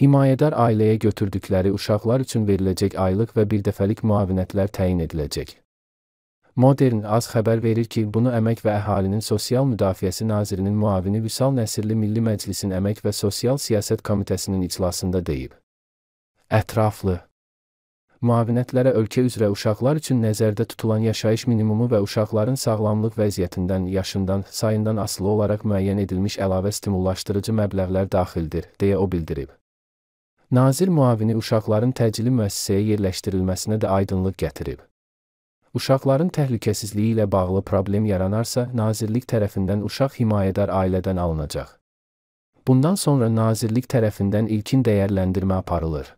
himayədar ailəyə götürdükləri uşaqlar üçün veriləcək aylıq və birdəfəlik müavinətlər təyin ediləcək. Modern az xəbər verir ki, bunu Əmək və Əhalinin Sosial Müdafiəsi Nazirinin müavini Vüsal Nəsirli Milli Məclisin Əmək və Sosial Siyasət Komitəsinin iclasında deyib. Ətraflı müavinətlərə ölkə üzrə uşaqlar üçün nəzərdə tutulan yaşayış minimumu və uşaqların sağlamlıq vəziyyətindən, yaşından, sayından asılı olaraq müəyyən edilmiş əlavə stimullaşdırıcı məbləğlər daxildir, deyə o bildirib. Nazir müavini uşaqların təcili müəssisəyə yerləşdirilməsinə də aydınlıq gətirib. Uşaqların təhlükəsizliyi ilə bağlı problem yaranarsa, nazirlik tərəfindən uşaq himayədar ailədən alınacaq. Bundan sonra nazirlik tərəfindən ilkin dəyərləndirmə aparılır.